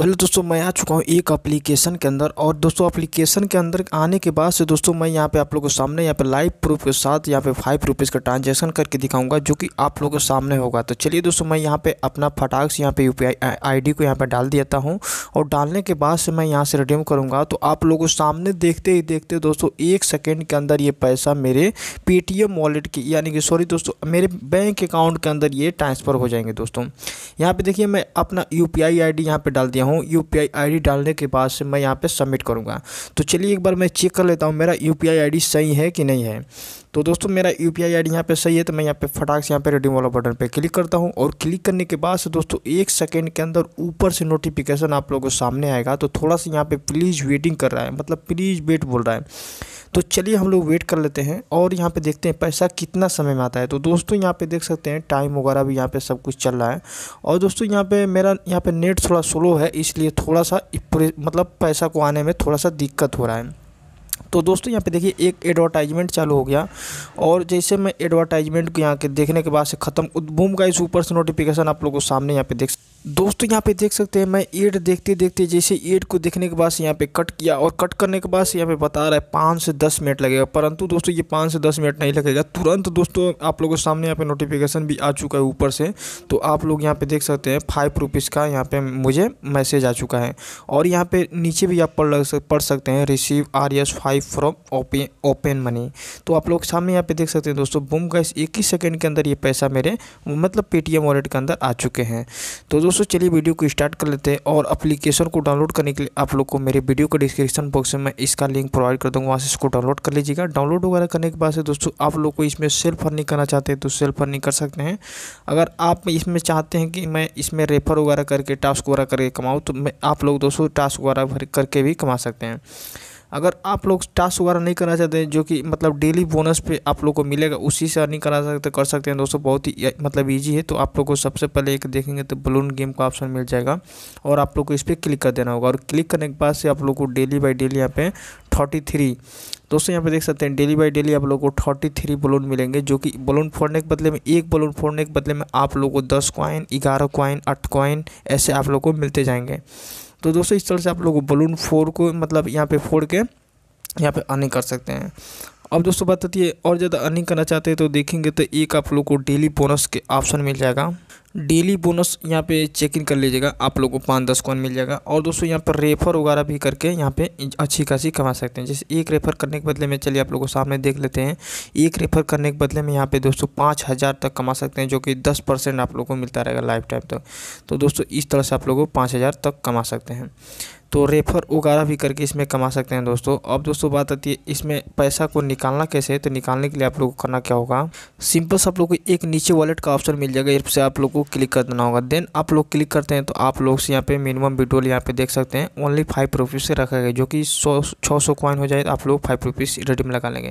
पहले दोस्तों मैं आ चुका हूँ एक एप्लीकेशन के अंदर और दोस्तों एप्लीकेशन के अंदर आने के बाद से दोस्तों मैं यहाँ पे आप लोगों के सामने यहाँ पे लाइव प्रूफ के साथ यहाँ पे फाइव रुपीज़ का ट्रांजैक्शन करके दिखाऊंगा जो कि आप लोगों के सामने होगा तो चलिए दोस्तों मैं यहाँ पे अपना फटाक से यहाँ पे यू पी को यहाँ पर डाल देता हूँ और डालने के बाद से मैं यहाँ से रिडीम करूँगा तो आप लोगों के सामने देखते ही देखते दोस्तों एक सेकेंड के अंदर ये पैसा मेरे पेटीएम वॉलेट की यानी कि सॉरी दोस्तों मेरे बैंक अकाउंट के अंदर ये ट्रांसफ़र हो जाएंगे दोस्तों यहाँ पर देखिए मैं अपना यू पी आई डाल दिया हूँ हूँ यू पी डालने के बाद से मैं यहाँ पर सबमिट करूँगा तो चलिए एक बार मैं चेक कर लेता हूँ मेरा यू पी सही है कि नहीं है तो दोस्तों मेरा यू पी आई आई यहाँ पर सही है तो मैं यहाँ पे फटाक से यहाँ पे रिडीम वाला बटन पे क्लिक करता हूँ और क्लिक करने के बाद से दोस्तों एक सेकेंड के अंदर ऊपर से नोटिफिकेशन आप लोगों को सामने आएगा तो थोड़ा सा यहाँ पर प्लीज़ वेटिंग कर रहा है मतलब प्लीज़ वेट बोल रहा है तो चलिए हम लोग वेट कर लेते हैं और यहाँ पे देखते हैं पैसा कितना समय में आता है तो दोस्तों यहाँ पे देख सकते हैं टाइम वगैरह भी यहाँ पे सब कुछ चल रहा है और दोस्तों यहाँ पे मेरा यहाँ पे नेट थोड़ा स्लो है इसलिए थोड़ा सा मतलब पैसा को आने में थोड़ा सा दिक्कत हो रहा है तो दोस्तों यहाँ पे देखिए एक एडवर्टाइजमेंट चालू हो गया और जैसे मैं एडवर्टाइजमेंट को यहाँ के देखने के बाद से ख़त्म बूम का इस ऊपर से नोटिफिकेशन आप लोगों को सामने यहाँ पे देख दोस्तों यहाँ पे देख सकते हैं मैं एड देखते देखते जैसे एड को देखने के बाद से यहाँ पे कट किया और कट करने के बाद से यहाँ पे बता रहा है पाँच से दस मिनट लगेगा परंतु दोस्तों ये पाँच से दस मिनट नहीं लगेगा तुरंत दोस्तों आप लोगों के सामने यहाँ पे नोटिफिकेशन भी आ चुका है ऊपर से तो आप लोग यहाँ पे देख सकते हैं फाइव रुपीज़ का यहाँ पर मुझे मैसेज आ चुका है और यहाँ पर नीचे भी आप पढ़ पढ़ सकते हैं receive R S five five from open open money तो आप लोग सामने यहाँ पे देख सकते हैं दोस्तों बुम गैस एक ही सेकेंड के अंदर ये पैसा मेरे मतलब पेटीएम वॉलेट के अंदर आ चुके हैं तो दोस्तों चलिए वीडियो को स्टार्ट कर लेते हैं और अप्लीकेशन को डाउनलोड करने के लिए आप लोग को मेरे वीडियो को डिस्क्रिप्शन बॉक्स में इसका लिंक प्रोवाइड कर दूँगा वहाँ से इसको डाउनलोड कर लीजिएगा डाउनलोड वगैरह करने के बाद से दोस्तों आप लोग को इसमें सेल्फ अर्निंग करना चाहते हैं तो सेल्फ अर्निंग कर सकते हैं अगर आप इसमें चाहते हैं कि मैं इसमें रेफर वगैरह करके टास्क वगैरह करके कमाऊँ तो मैं आप लोग दोस्तों टास्क वगैरह करके भी कमा सकते हैं अगर आप लोग टास्क वगैरह नहीं करना चाहते जो कि मतलब डेली बोनस पे आप लोग को मिलेगा उसी से अर्निंग करा सकते कर सकते हैं दोस्तों बहुत ही मतलब ईजी है तो आप लोग को सबसे पहले एक देखेंगे तो बलून गेम का ऑप्शन मिल जाएगा और आप लोग को इस पर क्लिक कर देना होगा और क्लिक करने के बाद से आप लोग को डेली बाई डेली यहाँ पे थर्टी थ्री दोस्तों यहाँ पे देख सकते हैं डेली बाई डेली आप लोग को थर्टी थ्री बलून मिलेंगे जो कि बलून फोड़ने के बदले में एक बलून फोड़ने के बदले में आप लोग को दस कॉइन ग्यारह कॉइन आठ कॉइन ऐसे आप लोग को मिलते जाएंगे तो दोस्तों इस तरह से आप लोग बलून फोर को मतलब यहाँ पे फोड़ के यहाँ पे अर्निंग कर सकते हैं अब दोस्तों बात होती है और ज़्यादा अर्निंग करना चाहते हैं तो देखेंगे तो एक आप लोग को डेली बोनस के ऑप्शन मिल जाएगा डेली बोनस यहाँ पे चेक इन कर लीजिएगा आप लोगों को पाँच दस कॉइन मिल जाएगा और दोस्तों यहाँ पर रेफर वगैरह भी करके यहाँ पे अच्छी खासी कमा सकते हैं जैसे एक रेफर करने के बदले में चलिए आप लोगों को सामने देख लेते हैं एक रेफर करने के बदले में यहाँ पे दोस्तों पाँच हज़ार तक कमा सकते हैं जो कि दस परसेंट आप लोग को मिलता रहेगा लाइफ टाइम तक तो दोस्तों इस तरह से आप लोगों को पाँच हज़ार तक कमा सकते हैं तो रेफर वगैरह भी करके इसमें कमा सकते हैं दोस्तों अब दोस्तों बात आती है इसमें पैसा को निकालना कैसे है तो निकालने के लिए आप लोग को करना क्या होगा सिंपल से आप लोग को एक नीचे वॉलेट का ऑप्शन मिल जाएगा इससे आप लोग को को क्लिक कर देना होगा देन आप लोग क्लिक करते हैं तो आप लोग से यहाँ पे मिनिमम विड्रोल यहाँ पे देख सकते हैं ओनली फाइव रुपीज़ से रखा गया जो कि सौ छः सौ हो जाए तो आप लोग फाइव रुपीज़ रेडीम में लगा लेंगे